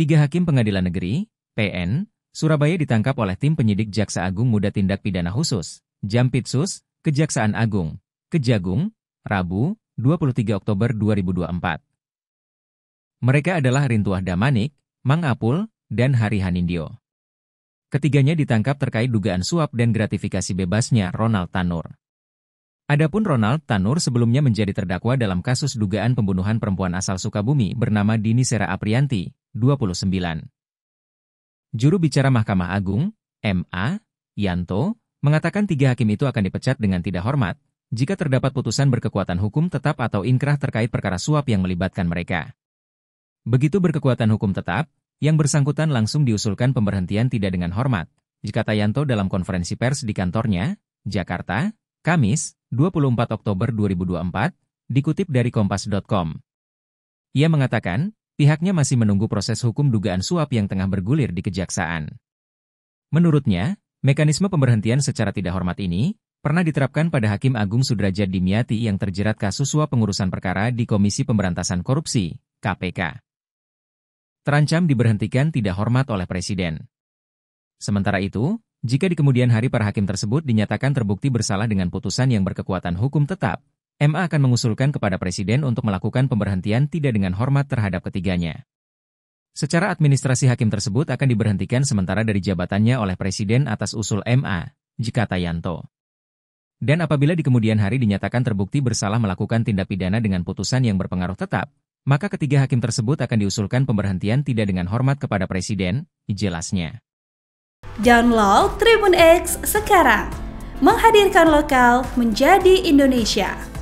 Tiga hakim pengadilan negeri, PN, Surabaya ditangkap oleh tim penyidik Jaksa Agung Muda Tindak Pidana Khusus, Jampitsus, Kejaksaan Agung, Kejagung, Rabu, 23 Oktober 2024. Mereka adalah Rintuah Damanik, Mang Apul, dan Hari Hanindio. Ketiganya ditangkap terkait dugaan suap dan gratifikasi bebasnya Ronald Tanur. Adapun Ronald Tanur sebelumnya menjadi terdakwa dalam kasus dugaan pembunuhan perempuan asal Sukabumi bernama Dini Sera Aprianti, 29. Juru bicara Mahkamah Agung, MA, Yanto, mengatakan tiga hakim itu akan dipecat dengan tidak hormat jika terdapat putusan berkekuatan hukum tetap atau inkrah terkait perkara suap yang melibatkan mereka. Begitu berkekuatan hukum tetap, yang bersangkutan langsung diusulkan pemberhentian tidak dengan hormat, jika Tayanto dalam konferensi pers di kantornya, Jakarta, Kamis, 24 Oktober 2024, dikutip dari Kompas.com. Ia mengatakan, Pihaknya masih menunggu proses hukum dugaan suap yang tengah bergulir di kejaksaan. Menurutnya, mekanisme pemberhentian secara tidak hormat ini pernah diterapkan pada Hakim Agung Sudrajat Dimyati yang terjerat kasus suap pengurusan perkara di Komisi Pemberantasan Korupsi, KPK. Terancam diberhentikan tidak hormat oleh Presiden. Sementara itu, jika di kemudian hari para hakim tersebut dinyatakan terbukti bersalah dengan putusan yang berkekuatan hukum tetap, MA akan mengusulkan kepada Presiden untuk melakukan pemberhentian tidak dengan hormat terhadap ketiganya. Secara administrasi hakim tersebut akan diberhentikan sementara dari jabatannya oleh Presiden atas usul MA, jika Tayanto. Dan apabila di kemudian hari dinyatakan terbukti bersalah melakukan tindak pidana dengan putusan yang berpengaruh tetap, maka ketiga hakim tersebut akan diusulkan pemberhentian tidak dengan hormat kepada Presiden, jelasnya. Download Tribun X sekarang. Menghadirkan lokal menjadi Indonesia.